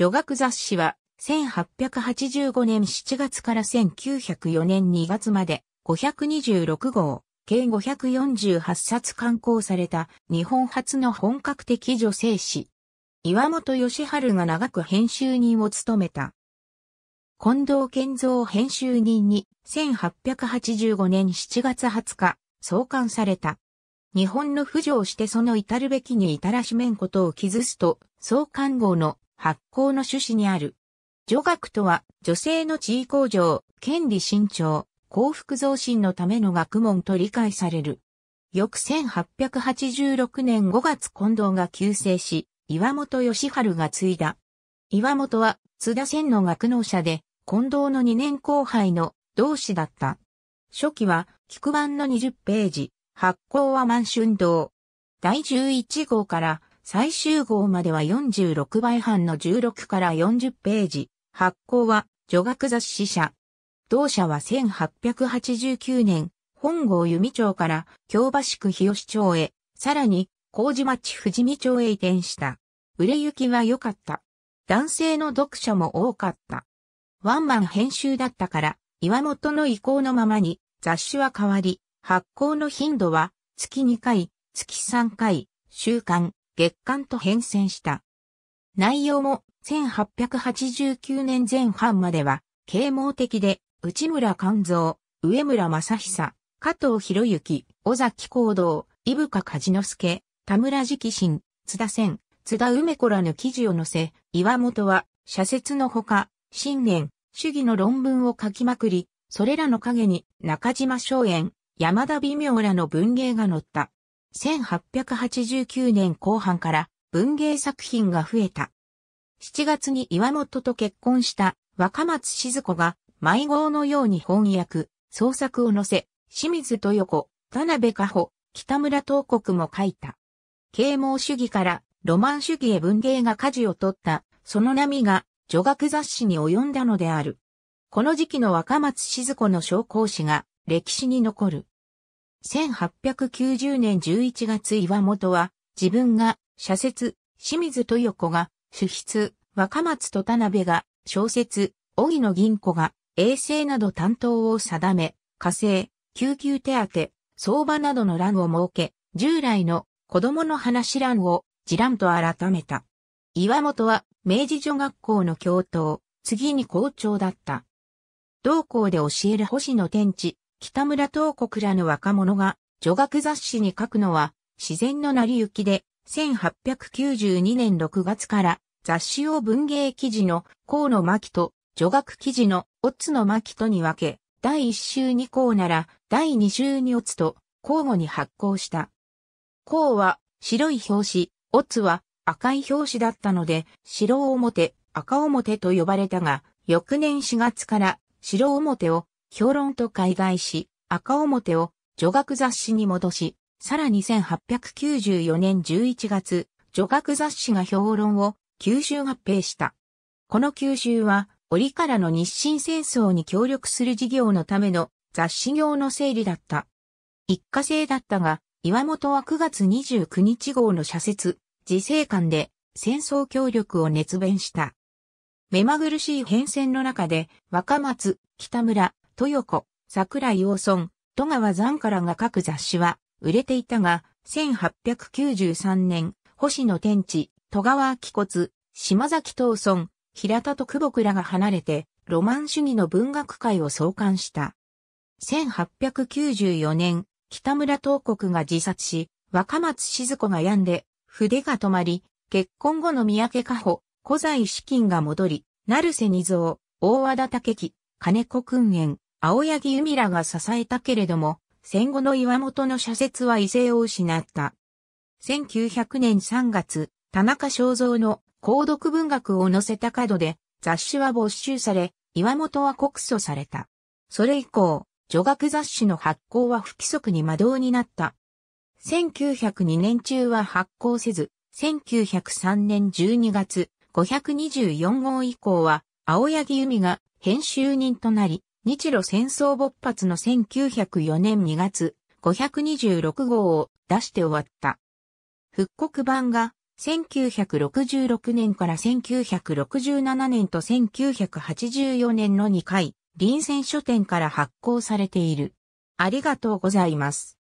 女学雑誌は、1885年7月から1904年2月まで、526号、計548冊刊行された日本初の本格的女性誌。岩本義春が長く編集人を務めた。近藤健三編集人に1885年7月20日創刊された。日本の浮上してその至るべきに至らしめんことを記すと、創刊号の発行の趣旨にある。女学とは、女性の地位向上、権利伸長、幸福増進のための学問と理解される。翌1886年5月近藤が急成し、岩本義春が継いだ。岩本は津田仙の学能者で、近藤の2年後輩の同志だった。初期は、菊版の20ページ、発行は満春堂。第11号から最終号までは46倍半の16から40ページ。発行は女学雑誌社。同社は1889年、本郷由美町から京橋区日吉町へ、さらに麹町富士見町へ移転した。売れ行きは良かった。男性の読者も多かった。ワンマン編集だったから、岩本の意向のままに雑誌は変わり、発行の頻度は月2回、月3回、週間、月間と変遷した。内容も1889年前半までは啓蒙的で内村勘蔵、上村正久、加藤博之、尾崎行動、伊深梶之助、田村直信、津田仙、津田梅子らの記事を載せ、岩本は社説のほか、信念、主義の論文を書きまくり、それらの陰に中島松園、山田微妙らの文芸が載った。1889年後半から文芸作品が増えた。7月に岩本と結婚した若松静子が迷子のように翻訳、創作を載せ、清水豊子、田辺加穂、北村東国も書いた。啓蒙主義からロマン主義へ文芸が舵を取った、その波が女学雑誌に及んだのである。この時期の若松静子の昇降誌が歴史に残る。1890年11月岩本は、自分が、社説、清水豊子が、主筆、若松と田辺が、小説、荻野銀子が、衛星など担当を定め、火星、救急手当、相場などの欄を設け、従来の子供の話欄を、次覧と改めた。岩本は、明治女学校の教頭、次に校長だった。同校で教える星野天地、北村東国らの若者が女学雑誌に書くのは自然の成り行きで1892年6月から雑誌を文芸記事の河野巻と女学記事のオッツの巻とに分け、第1週に項なら第2週にオッツと交互に発行した。項は白い表紙、オッツは赤い表紙だったので白表、赤表と呼ばれたが、翌年4月から白表を評論と海外し、赤表を女学雑誌に戻し、さらに1894年11月、女学雑誌が評論を九州合併した。この九州は、折からの日清戦争に協力する事業のための雑誌業の整理だった。一過性だったが、岩本は9月29日号の社説、自生館で戦争協力を熱弁した。目まぐるしい変遷の中で、若松、北村、豊子、桜井王村、戸川残からが各雑誌は売れていたが、1893年、星野天地、戸川秋骨、島崎東村、平田と久保倉が離れて、ロマン主義の文学界を創刊した。1894年、北村東国が自殺し、若松静子が病んで、筆が止まり、結婚後の三宅加穂、古在資金が戻り、成瀬二蔵、大和田武樹、金子訓園、青柳海らが支えたけれども、戦後の岩本の社説は異性を失った。1900年3月、田中正造の高読文学を載せた角で、雑誌は没収され、岩本は告訴された。それ以降、女学雑誌の発行は不規則に魔導になった。1902年中は発行せず、1903年12月524号以降は、青柳由美が編集人となり、日露戦争勃発の1904年2月526号を出して終わった。復刻版が1966年から1967年と1984年の2回、臨戦書店から発行されている。ありがとうございます。